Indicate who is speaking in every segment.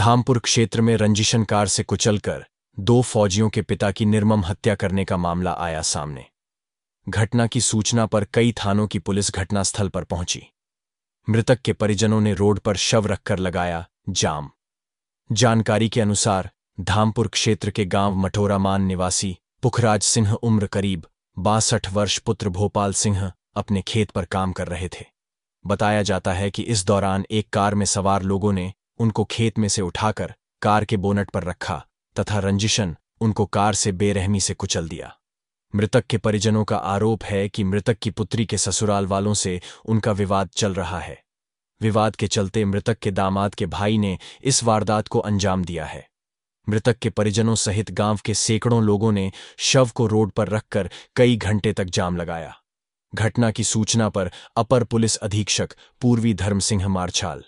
Speaker 1: धामपुर क्षेत्र में रंजिशन कार से कुचलकर दो फौजियों के पिता की निर्मम हत्या करने का मामला आया सामने घटना की सूचना पर कई थानों की पुलिस घटनास्थल पर पहुंची मृतक के परिजनों ने रोड पर शव रखकर लगाया जाम जानकारी के अनुसार धामपुर क्षेत्र के गांव मठोरामान निवासी पुखराज सिंह उम्र करीब बासठ वर्ष पुत्र भोपाल सिंह अपने खेत पर काम कर रहे थे बताया जाता है कि इस दौरान एक कार में सवार लोगों ने उनको खेत में से उठाकर कार के बोनट पर रखा तथा रंजिशन उनको कार से बेरहमी से कुचल दिया मृतक के परिजनों का आरोप है कि मृतक की पुत्री के ससुराल वालों से उनका विवाद चल रहा है विवाद के चलते मृतक के दामाद के भाई ने इस वारदात को अंजाम दिया है मृतक के परिजनों सहित गांव के सैकड़ों लोगों ने शव को रोड पर रखकर कई घंटे तक जाम लगाया घटना की सूचना पर अपर पुलिस अधीक्षक पूर्वी धर्म सिंह मारछाल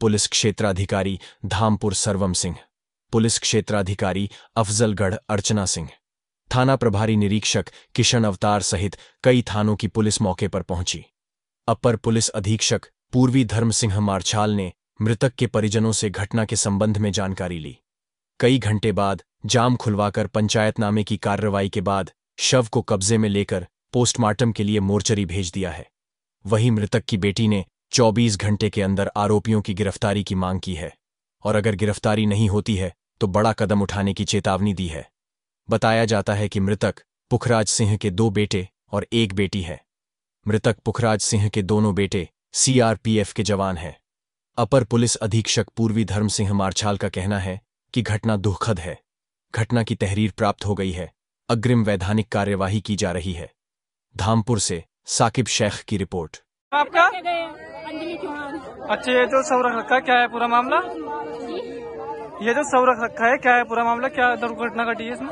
Speaker 1: पुलिस क्षेत्राधिकारी धामपुर सर्वम सिंह पुलिस क्षेत्राधिकारी अफजलगढ़ अर्चना सिंह थाना प्रभारी निरीक्षक किशन अवतार सहित कई थानों की पुलिस मौके पर पहुंची अपर पुलिस अधीक्षक पूर्वी धर्म सिंह मारछाल ने मृतक के परिजनों से घटना के संबंध में जानकारी ली कई घंटे बाद जाम खुलवाकर पंचायतनामे की कार्रवाई के बाद शव को कब्जे में लेकर पोस्टमार्टम के लिए मोर्चरी भेज दिया है वहीं मृतक की बेटी ने 24 घंटे के अंदर आरोपियों की गिरफ्तारी की मांग की है और अगर गिरफ्तारी नहीं होती है तो बड़ा कदम उठाने की चेतावनी दी है बताया जाता है कि मृतक पुखराज सिंह के दो बेटे और एक बेटी है मृतक पुखराज सिंह के दोनों बेटे सीआरपीएफ के जवान हैं अपर पुलिस अधीक्षक पूर्वी धर्म सिंह मारछाल का कहना है कि घटना दुखद है घटना की तहरीर प्राप्त हो गई है अग्रिम वैधानिक कार्यवाही की जा रही है धामपुर से साकिब शेख की रिपोर्ट
Speaker 2: आपका अंजलि चौहान अच्छा ये जो सौ रख रखा है क्या है पूरा मामला ये जो सौ रख रखा है क्या है पूरा मामला क्या दुर्घटना घटी है इसमें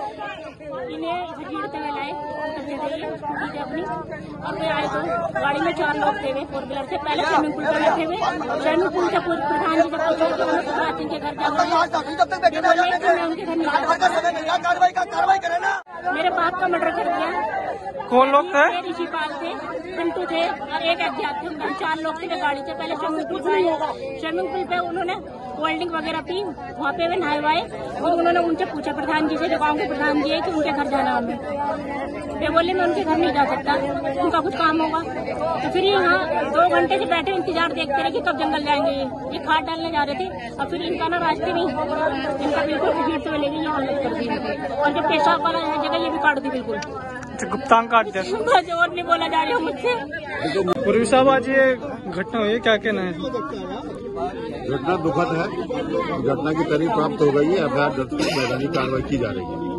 Speaker 2: गाड़ी में चार लोग थे फोर व्हीलर से पहले स्विमिंग पूल मेरे बाप का मर्डर कर कौन लोग थे ऋषिपाल थे पिंटू थे और एक अध्याप चार लोग थे गाड़ी से पहले स्विमिंग पूल आए स्विमिंग पूल पे उन्होंने कोल्ड ड्रिंक वगैरह पी वहाँ पे भी नहाए वाए और उन्होंने उनसे पूछा प्रधान जी से जो गाँव के प्रधान जी है कि उनके घर जाना हमें वे बोले मैं उनके घर नहीं जा सकता उनका कुछ काम होगा तो फिर यहाँ दो घंटे से बैठे इंतजार देखते रहे कि कब जंगल जाएंगे ये खाद डालने जा रहे थे और फिर इनका ना रास्ते में इनका बिल्कुल भीड़ से मिलेगी यहाँ हालत कर दी और जो पेशाब वाला जगह ये भी काट दी बिल्कुल तो गुप्तांग का अध्यक्ष नहीं बोला जा रही मुझसे पूर्वी साहब आज ये घटना हुई क्या कहना है घटना दुखद है घटना की तारीफ प्राप्त हो गई है अभ्यास दर्ज की कार्रवाई की जा रही है